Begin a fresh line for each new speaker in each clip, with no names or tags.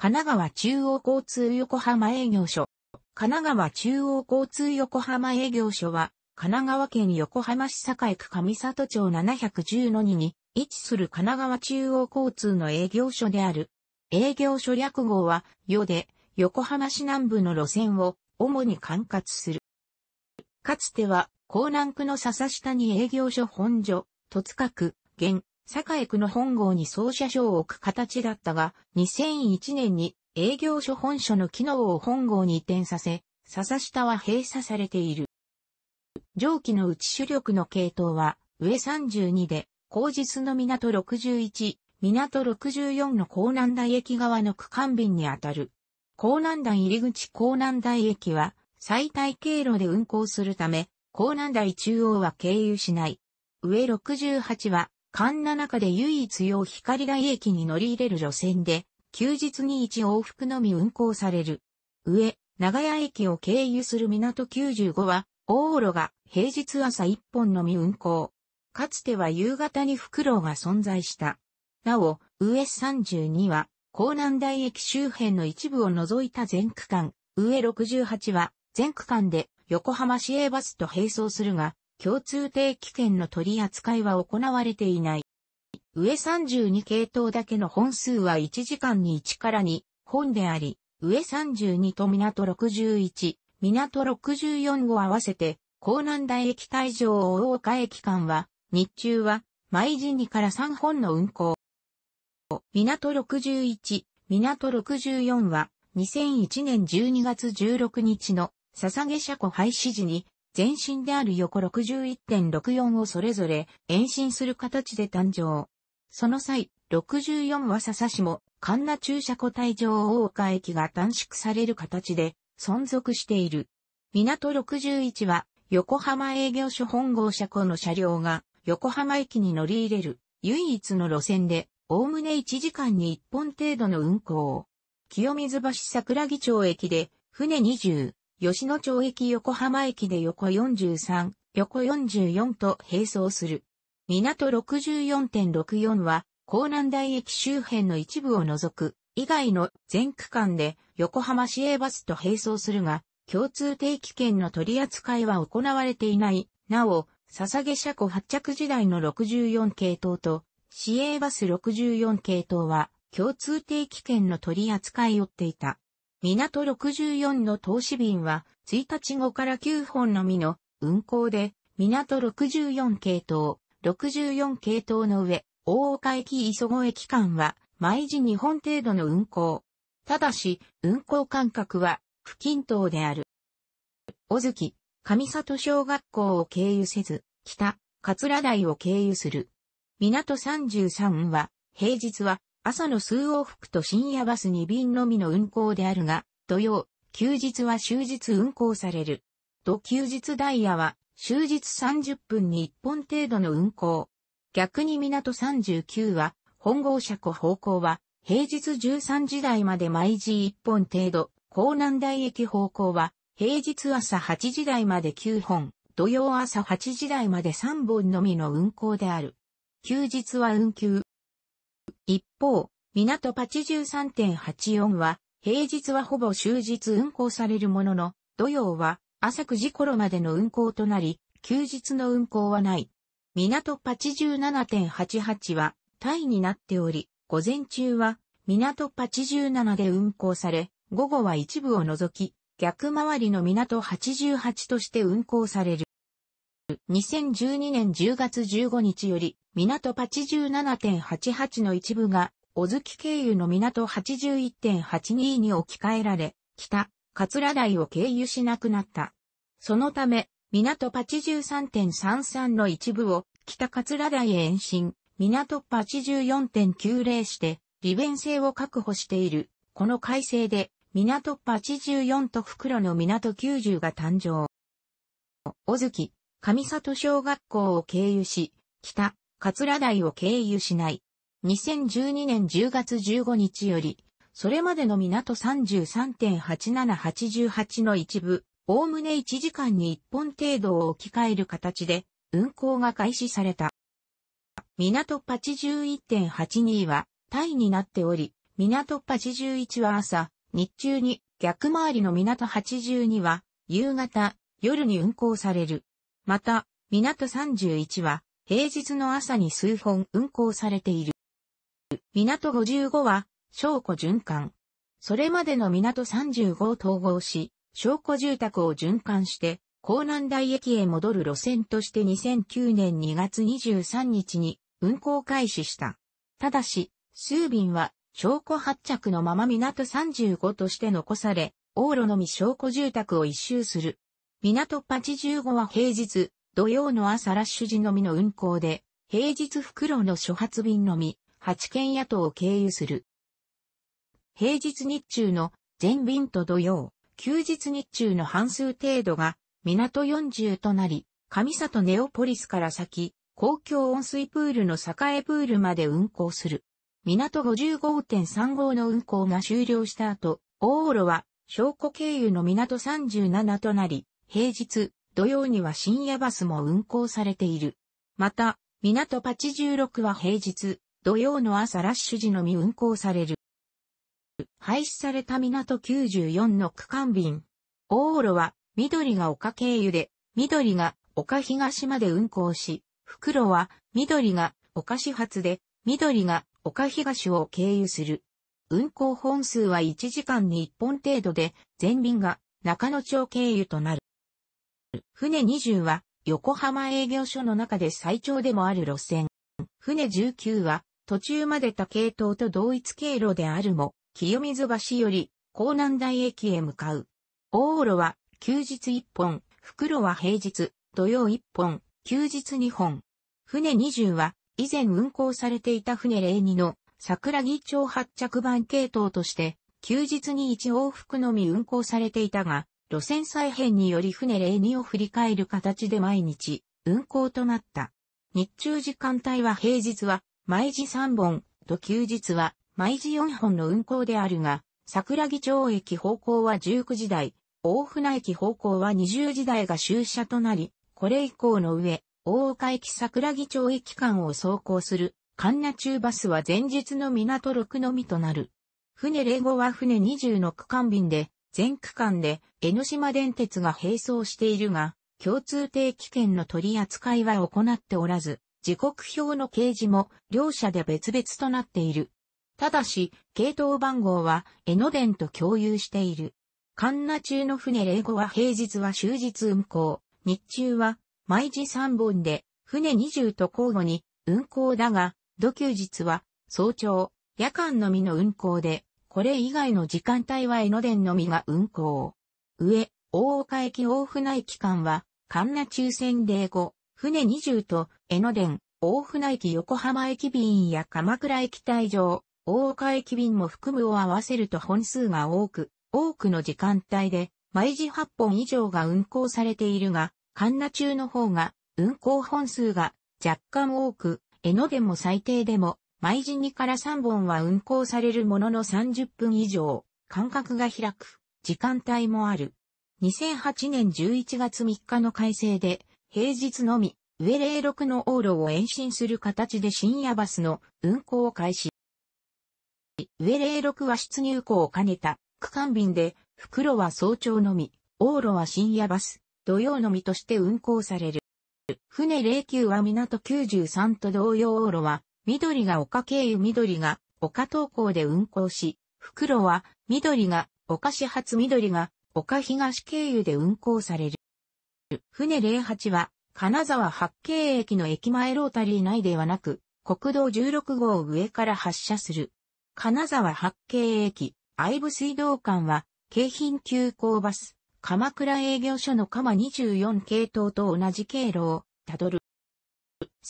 神奈川中央交通横浜営業所。神奈川中央交通横浜営業所は、神奈川県横浜市栄区上里町710の2に位置する神奈川中央交通の営業所である。営業所略号は、よで、横浜市南部の路線を主に管轄する。かつては、港南区の笹下に営業所本所、戸塚区、現、堺区の本郷に総社署を置く形だったが、2001年に営業所本所の機能を本郷に移転させ、笹下は閉鎖されている。上記のうち主力の系統は、上32で、後日の港61、港64の港南台駅側の区間便にあたる。港南台入口港南台駅は、最大経路で運行するため、港南台中央は経由しない。上68は、環奈中で唯一用光台駅に乗り入れる路線で、休日に1往復のみ運行される。上、長屋駅を経由する港95は、大路が平日朝1本のみ運行。かつては夕方にフクロウが存在した。なお、上32は、江南台駅周辺の一部を除いた全区間、上68は、全区間で横浜市営バスと並走するが、共通定期券の取り扱いは行われていない。上32系統だけの本数は1時間に1から2本であり、上32と港61、港64を合わせて、港南大駅退場大岡駅間は、日中は、毎時2から3本の運行。港61、港64は、2001年12月16日の、捧げ車庫廃止時に、前身である横61.64をそれぞれ延伸する形で誕生。その際、64は笹市も、神奈駐車庫帯上大岡駅が短縮される形で存続している。港61は、横浜営業所本号車庫の車両が横浜駅に乗り入れる唯一の路線で、おおむね1時間に1本程度の運行。清水橋桜木町駅で、船20、吉野町駅横浜駅で横43、横44と並走する。港64.64は、港南台駅周辺の一部を除く、以外の全区間で横浜市営バスと並走するが、共通定期券の取り扱いは行われていない。なお、捧げ車庫発着時代の64系統と、市営バス64系統は、共通定期券の取り扱いを追っていた。港64の投資便は、1日後から9本のみの運行で、港64系統、64系統の上、大岡駅磯子駅間は、毎時2本程度の運行。ただし、運行間隔は、不均等である。小月、上里小学校を経由せず、北、桂台を経由する。港33は、平日は朝の数往復と深夜バス2便のみの運行であるが、土曜、休日は終日運行される。土休日ダイヤは、終日30分に1本程度の運行。逆に港39は、本郷車庫方向は、平日13時台まで毎時1本程度、港南台駅方向は、平日朝8時台まで9本、土曜朝8時台まで3本のみの運行である。休日は運休、一方、港83.84は、平日はほぼ終日運行されるものの、土曜は朝9時頃までの運行となり、休日の運行はない。港87.88は、タイになっており、午前中は、港87で運行され、午後は一部を除き、逆回りの港88として運行される。2012年10月15日より、港87.88の一部が、小月経由の港81.82に置き換えられ、北、桂台を経由しなくなった。そのため、港83.33の一部を、北桂台へ延伸、港84.90して、利便性を確保している。この改正で、港84と袋の港90が誕生。小月、上里小学校を経由し、北、桂台を経由しない。2012年10月15日より、それまでの港33.8788の一部、おおむね1時間に1本程度を置き換える形で、運行が開始された。港8 1 8 2は、タイになっており、港8 1は朝、日中に、逆回りの港82は、夕方、夜に運行される。また、港31は、平日の朝に数本運行されている。港55は、証拠循環。それまでの港35を統合し、証拠住宅を循環して、港南台駅へ戻る路線として2009年2月23日に運行開始した。ただし、数便は証拠発着のまま港35として残され、往路のみ証拠住宅を一周する港85は平日、土曜の朝ラッシュ時のみの運行で、平日袋の初発便のみ、8県野党を経由する。平日日中の全便と土曜、休日日中の半数程度が港40となり、上里ネオポリスから先、公共温水プールの栄プールまで運行する。港55.35の運行が終了した後、往路は、証拠経由の港37となり、平日、土曜には深夜バスも運行されている。また、港パチ16は平日、土曜の朝ラッシュ時のみ運行される。廃止された港94の区間便。大オロは、緑が丘経由で、緑が丘東まで運行し、袋は緑が丘始発で、緑が丘東を経由する。運行本数は1時間に1本程度で、全便が中野町経由となる。船20は横浜営業所の中で最長でもある路線。船19は途中まで他系統と同一経路であるも、清水橋より港南台駅へ向かう。大路は休日1本、袋は平日、土曜1本、休日2本。船20は以前運行されていた船02の桜木町発着版系統として、休日に1往復のみ運行されていたが、路線再編により船例2を振り返る形で毎日運行となった。日中時間帯は平日は毎時3本と休日は毎時4本の運行であるが、桜木町駅方向は19時台、大船駅方向は20時台が終車となり、これ以降の上、大岡駅桜木町駅間を走行する、神奈中バスは前日の港6のみとなる。船例号は船20の区間便で、全区間で江ノ島電鉄が並走しているが、共通定期券の取り扱いは行っておらず、時刻表の掲示も両社で別々となっている。ただし、系統番号は江ノ電と共有している。ンナ中の船0号は平日は終日運行、日中は毎時3本で船20と交互に運行だが、土休日は早朝、夜間のみの運行でこれ以外の時間帯は江ノ電のみが運行。上、大岡駅大船駅間は、神奈中線で5船20と、江ノ電、大船駅横浜駅便や鎌倉駅帯上、大岡駅便も含むを合わせると本数が多く、多くの時間帯で、毎時8本以上が運行されているが、神奈中の方が、運行本数が若干多く、江ノ電も最低でも毎時2から3本は運行されるものの30分以上、間隔が開く、時間帯もある。2008年11月3日の改正で、平日のみ、上06の往路を延伸する形で深夜バスの運行を開始。上06は出入港を兼ねた区間便で、袋は早朝のみ、往路は深夜バス、土曜のみとして運行される。船09は港93と同様往路は緑が丘経由緑が丘東港で運行し、袋は緑が丘始発緑が丘東経由で運行される。船08は金沢八景駅の駅前ロータリー内ではなく、国道16号上から発車する。金沢八景駅、愛部水道館は、京浜急行バス、鎌倉営業所の鎌24系統と同じ経路をたどる。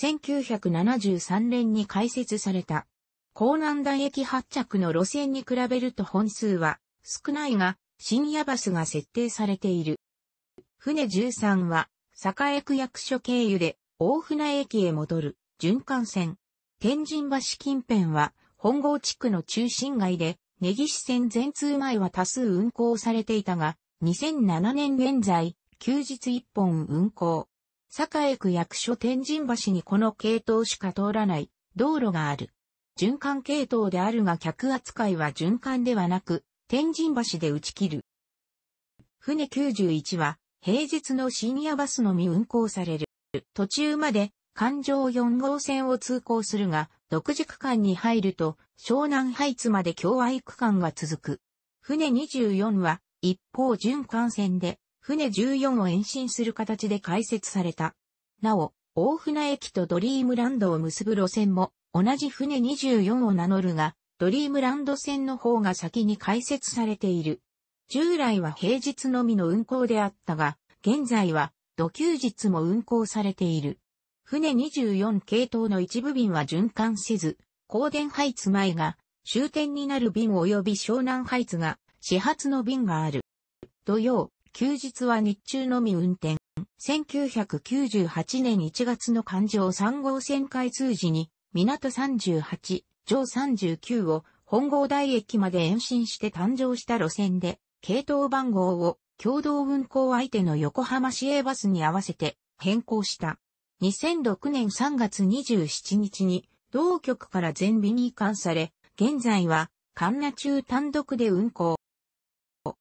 1973年に開設された。港南台駅発着の路線に比べると本数は少ないが、深夜バスが設定されている。船13は、栄区役所経由で大船駅へ戻る循環線。天神橋近辺は、本郷地区の中心街で、根岸線全通前は多数運行されていたが、2007年現在、休日1本運行。栄区役所天神橋にこの系統しか通らない道路がある。循環系統であるが客扱いは循環ではなく、天神橋で打ち切る。船91は平日の深夜バスのみ運行される。途中まで環状4号線を通行するが、独自区間に入ると湘南ハイツまで共愛区間が続く。船24は一方循環線で船14を延伸する形で開設された。なお、大船駅とドリームランドを結ぶ路線も、同じ船24を名乗るが、ドリームランド線の方が先に開設されている。従来は平日のみの運行であったが、現在は土休日も運行されている。船24系統の一部便は循環せず、高電配置前が終点になる便及び湘南配置が始発の便がある。土曜、休日は日中のみ運転。1998年1月の環状3号線開通時に、港38、上39を本郷台駅まで延伸して誕生した路線で、系統番号を共同運行相手の横浜市営バスに合わせて変更した。2006年3月27日に同局から全便に移管され、現在は、神奈中単独で運行。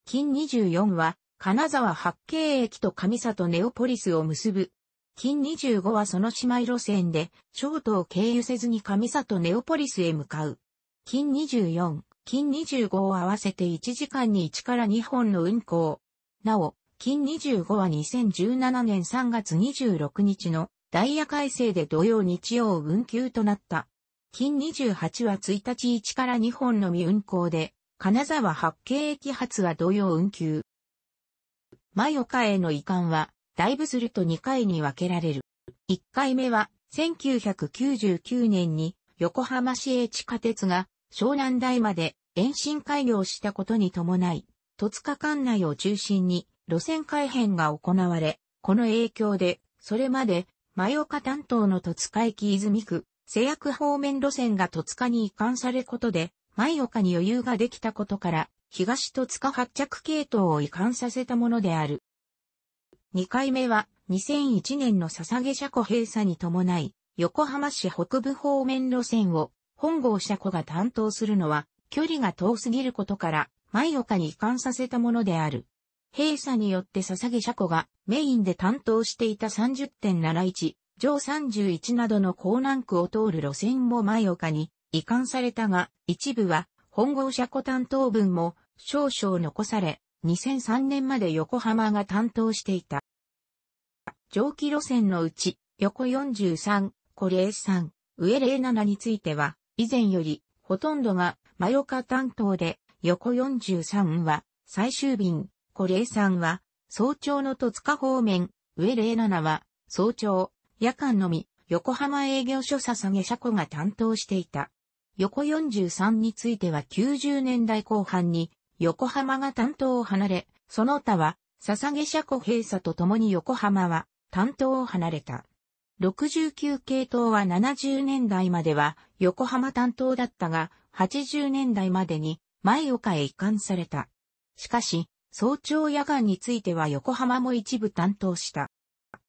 金24は金沢八景駅と上里ネオポリスを結ぶ。金25はその姉妹路線で、ショートを経由せずに上里ネオポリスへ向かう。金24、金25を合わせて1時間に1から2本の運行。なお、金25は2017年3月26日のダイヤ改正で土曜日曜運休となった。金28は1日1から2本のみ運行で、金沢八景駅発は土曜運休。ヨ岡への移管は、だいぶすると2回に分けられる。1回目は、1999年に横浜市営地下鉄が湘南台まで延伸開業したことに伴い、戸塚管内を中心に路線改変が行われ、この影響で、それまで、ヨ岡担当の戸塚駅泉区、製薬方面路線が戸塚に移管されことで、ヨ岡に余裕ができたことから、東戸塚発着系統を移管させたものである。2回目は2001年の捧げ車庫閉鎖に伴い、横浜市北部方面路線を本郷車庫が担当するのは距離が遠すぎることから、前岡に移管させたものである。閉鎖によって捧げ車庫がメインで担当していた30.71、上31などの港南区を通る路線も前岡に移管されたが、一部は本郷車庫担当分も少々残され、2003年まで横浜が担当していた。蒸気路線のうち、横43、小03、上07については、以前より、ほとんどが、真横担当で、横43は、最終便、小03は、早朝の戸塚方面、上07は、早朝、夜間のみ、横浜営業所捧げ車庫が担当していた。横43については90年代後半に横浜が担当を離れ、その他は、捧げ車庫閉鎖と共に横浜は担当を離れた。69系統は70年代までは横浜担当だったが、80年代までに前岡へ移管された。しかし、早朝夜間については横浜も一部担当した。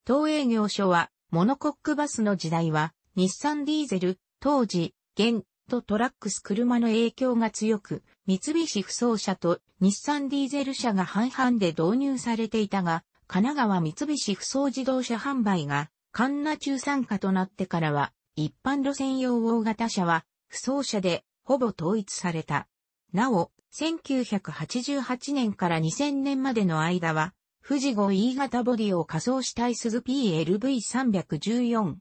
東営業所は、モノコックバスの時代は、日産ディーゼル、当時、現、トトラックス車の影響が強く、三菱不走車と日産ディーゼル車が半々で導入されていたが、神奈川三菱不走自動車販売が、カンナ中産化となってからは、一般路線用大型車は、不走車で、ほぼ統一された。なお、1988年から2000年までの間は、富士号 E 型ボディを仮装したいス PLV314N1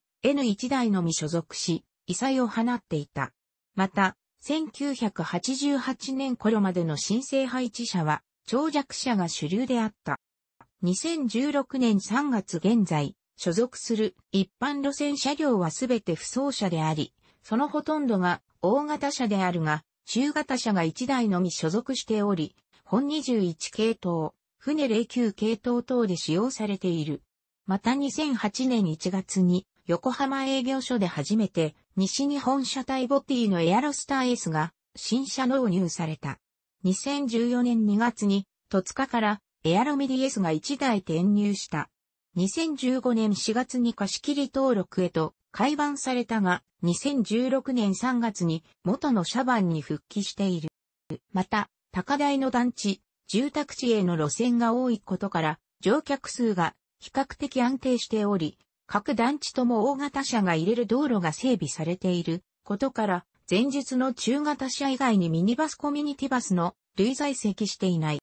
台のみ所属し、異彩を放っていた。また、1988年頃までの新生配置者は、長弱者が主流であった。2016年3月現在、所属する一般路線車両はすべて不走車であり、そのほとんどが大型車であるが、中型車が1台のみ所属しており、本21系統、船09系統等で使用されている。また2008年1月に横浜営業所で初めて、西日本車体ボディのエアロスター S が、新車納入された。2014年2月に、戸塚からエアロミディ S が1台転入した。2015年4月に貸し切り登録へと改版されたが、2016年3月に元の車番に復帰している。また、高台の団地、住宅地への路線が多いことから、乗客数が比較的安定しており、各団地とも大型車が入れる道路が整備されていることから、前述の中型車以外にミニバスコミュニティバスの類在籍していない。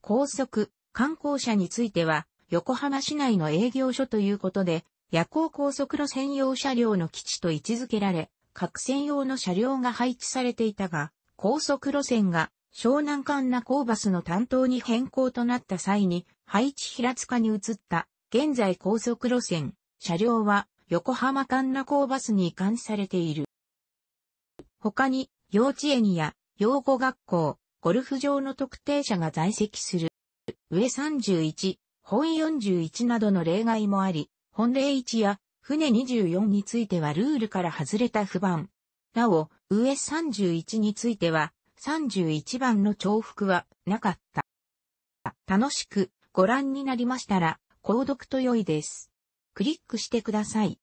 高速、観光車については、横浜市内の営業所ということで、夜行高速路専用車両の基地と位置づけられ、各専用の車両が配置されていたが、高速路線が湘南間那コーバスの担当に変更となった際に、配置平塚に移った現在高速路線、車両は横浜間那港バスに移管されている。他に、幼稚園や養護学校、ゴルフ場の特定者が在籍する。上31、本41などの例外もあり、本例1や船24についてはルールから外れた不番。なお、上31については31番の重複はなかった。楽しくご覧になりましたら、購読と良いです。クリックしてください。